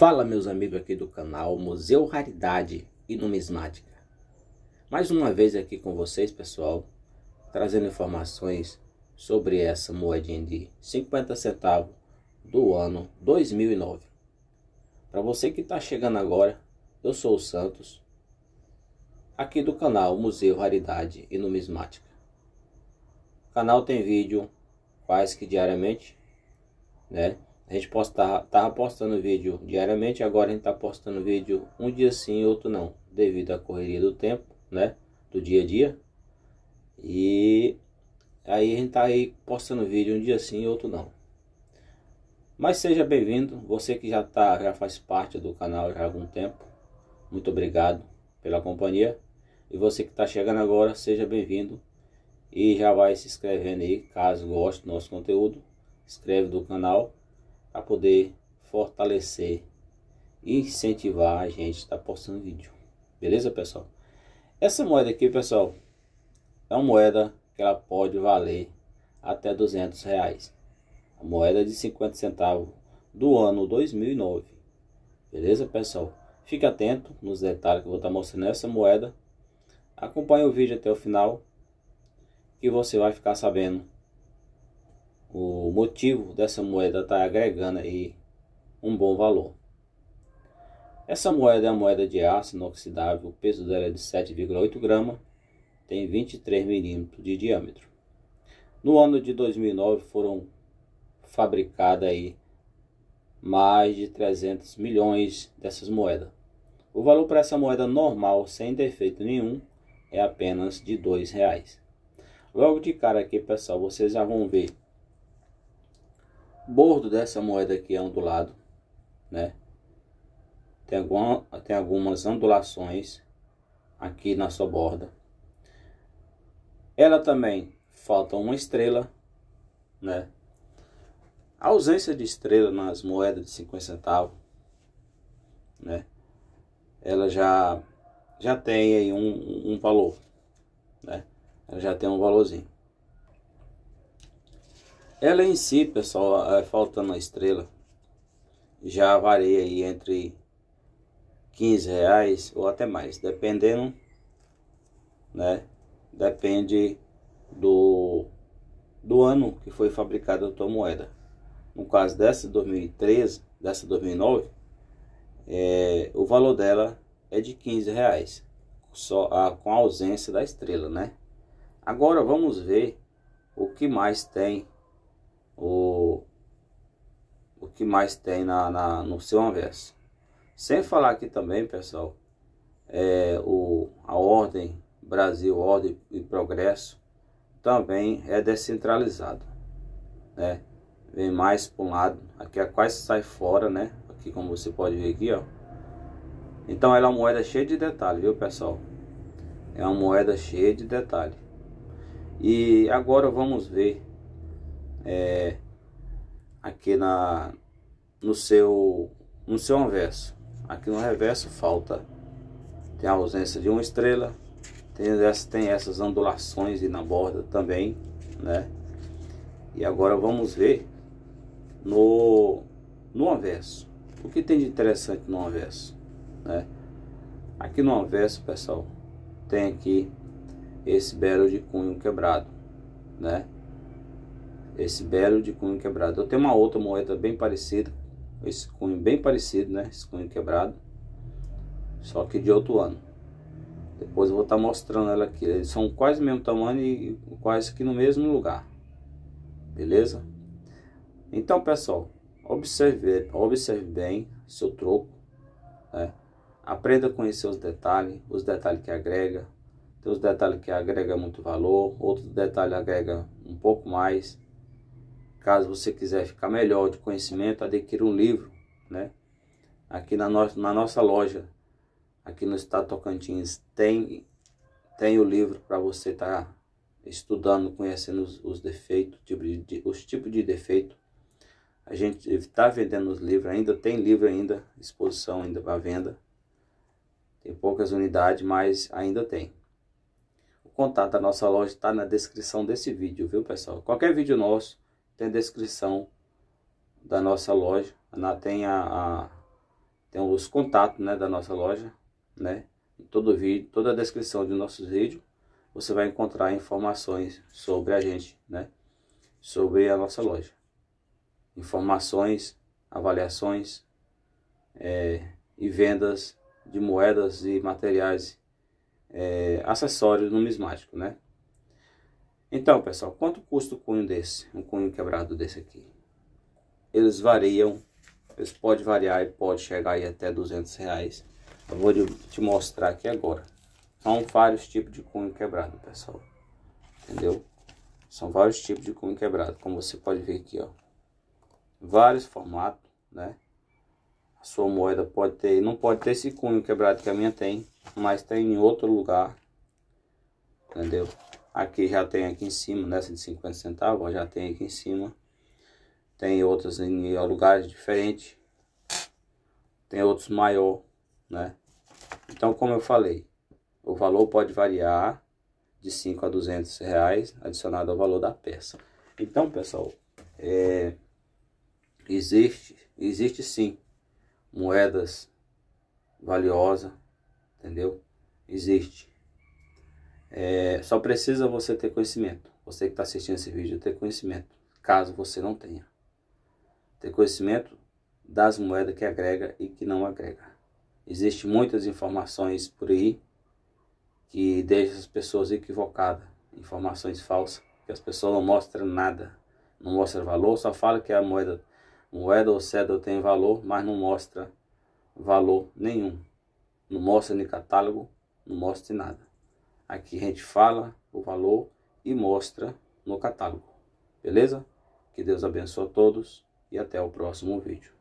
Fala meus amigos aqui do canal Museu Raridade e Numismática Mais uma vez aqui com vocês pessoal Trazendo informações sobre essa moedinha de 50 centavos do ano 2009 Para você que está chegando agora, eu sou o Santos Aqui do canal Museu Raridade e Numismática O canal tem vídeo quase que diariamente né? A gente posta, tá postando vídeo diariamente, agora a gente está postando vídeo um dia sim e outro não, devido à correria do tempo, né? Do dia a dia. E aí a gente está aí postando vídeo um dia sim e outro não. Mas seja bem-vindo, você que já tá, já faz parte do canal há algum tempo. Muito obrigado pela companhia. E você que está chegando agora, seja bem-vindo. E já vai se inscrevendo aí, caso goste do nosso conteúdo. Inscreve do canal a poder fortalecer e incentivar a gente a postando vídeo. Beleza, pessoal? Essa moeda aqui, pessoal, é uma moeda que ela pode valer até 200 reais. A moeda de 50 centavos do ano 2009. Beleza, pessoal? Fique atento nos detalhes que eu vou estar mostrando essa moeda. Acompanhe o vídeo até o final e você vai ficar sabendo o motivo dessa moeda estar tá agregando aí um bom valor. Essa moeda é uma moeda de aço inoxidável, o peso dela é de 7,8 gramas, tem 23 milímetros de diâmetro. No ano de 2009 foram fabricadas aí mais de 300 milhões dessas moedas. O valor para essa moeda normal, sem defeito nenhum, é apenas de R$ reais. Logo de cara aqui, pessoal, vocês já vão ver bordo dessa moeda aqui é ondulado, né? Tem, alguma, tem algumas ondulações aqui na sua borda. Ela também falta uma estrela, né? A ausência de estrela nas moedas de 50 centavos, né? Ela já já tem aí um, um valor, né? Ela já tem um valorzinho. Ela em si, pessoal, é, faltando a estrela, já varia aí entre 15 reais ou até mais, dependendo, né? Depende do, do ano que foi fabricada a tua moeda. No caso dessa 2013, dessa 2009, é, o valor dela é de 15 reais, só a, ah, com a ausência da estrela, né? Agora vamos ver o que mais tem o, o que mais tem na, na no seu anverso. Sem falar aqui também, pessoal, é, o, a Ordem Brasil, Ordem e Progresso, também é descentralizada, né? Vem mais para um lado, aqui é quase sai fora, né? Aqui como você pode ver aqui, ó. Então ela é uma moeda cheia de detalhe, viu, pessoal? É uma moeda cheia de detalhe. E agora vamos ver é, aqui na no seu no seu anverso. Aqui no reverso falta tem a ausência de uma estrela, tem, essa, tem essas ondulações e na borda também, né? E agora vamos ver no no anverso. O que tem de interessante no anverso, né? Aqui no anverso, pessoal, tem aqui esse belo de cunho quebrado, né? esse belo de cunho quebrado. Eu tenho uma outra moeda bem parecida, esse cunho bem parecido, né? Esse cunho quebrado, só que de outro ano. Depois eu vou estar tá mostrando ela aqui. Eles são quase mesmo tamanho e quase que no mesmo lugar. Beleza? Então, pessoal, observe, observe bem seu troco. Né? Aprenda a conhecer os detalhes, os detalhes que agrega. Tem os detalhes que agrega muito valor, outros detalhes agrega um pouco mais. Caso você quiser ficar melhor de conhecimento, adquira um livro, né? Aqui na, na nossa loja, aqui no estado Tocantins, tem, tem o livro para você estar tá estudando, conhecendo os, os defeitos, tipo de, os tipos de defeito. A gente está vendendo os livros ainda, tem livro ainda, exposição ainda para venda. Tem poucas unidades, mas ainda tem. O contato da nossa loja está na descrição desse vídeo, viu pessoal? Qualquer vídeo nosso tem descrição da nossa loja, tem, a, a, tem os contatos né, da nossa loja, né? Todo vídeo, toda a descrição de nossos vídeos, você vai encontrar informações sobre a gente, né? Sobre a nossa loja. Informações, avaliações é, e vendas de moedas e materiais, é, acessórios numismáticos, né? Então, pessoal, quanto custa o cunho desse? Um cunho quebrado desse aqui. Eles variam, eles podem variar e pode chegar aí até 200 reais. Eu vou te mostrar aqui agora. São vários tipos de cunho quebrado, pessoal. Entendeu? São vários tipos de cunho quebrado, como você pode ver aqui, ó. Vários formatos, né? A sua moeda pode ter, não pode ter esse cunho quebrado que a minha tem, mas tem em outro lugar, entendeu? Aqui já tem aqui em cima, nessa de 50 centavos, já tem aqui em cima. Tem outras em lugares diferentes. Tem outros maior, né? Então, como eu falei, o valor pode variar de 5 a 200 reais, adicionado ao valor da peça. Então, pessoal, é, existe, existe sim moedas valiosas, entendeu? Existe. É, só precisa você ter conhecimento. Você que está assistindo esse vídeo, ter conhecimento, caso você não tenha. Ter conhecimento das moedas que agrega e que não agrega. Existem muitas informações por aí que deixam as pessoas equivocadas, informações falsas, que as pessoas não mostram nada, não mostram valor, só fala que é a moeda, moeda ou cédula tem valor, mas não mostra valor nenhum. Não mostra nem catálogo, não mostra nada. Aqui a gente fala o valor e mostra no catálogo. Beleza? Que Deus abençoe a todos e até o próximo vídeo.